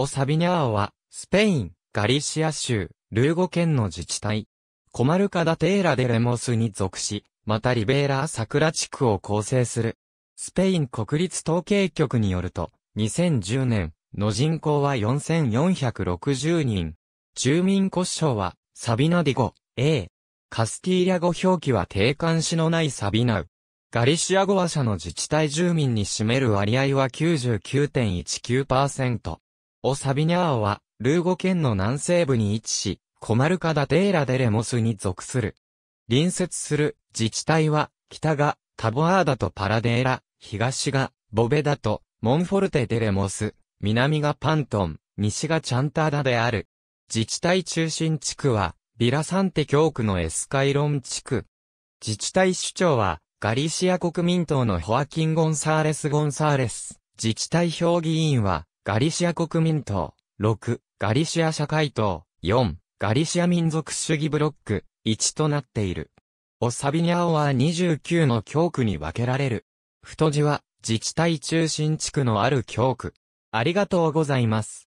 オサビニャーは、スペイン、ガリシア州、ルーゴ県の自治体。コマルカダテーラデレモスに属し、またリベーラーラ地区を構成する。スペイン国立統計局によると、2010年の人口は4460人。住民骨称は、サビナディゴ、A。カスティーリャ語表記は定冠詞のないサビナウ。ガリシア語話者の自治体住民に占める割合は99.19%。オサビニャーオは、ルーゴ県の南西部に位置し、コマルカダテーラデレモスに属する。隣接する自治体は、北がタボアーダとパラデーラ、東がボベダとモンフォルテデレモス、南がパントン、西がチャンターダである。自治体中心地区は、ビラサンテ教区のエスカイロン地区。自治体首長は、ガリシア国民党のホアキン・ゴンサーレス・ゴンサーレス。自治体評議員は、ガリシア国民党、6、ガリシア社会党、4、ガリシア民族主義ブロック、1となっている。オサビニャオは29の教区に分けられる。太字は、自治体中心地区のある教区。ありがとうございます。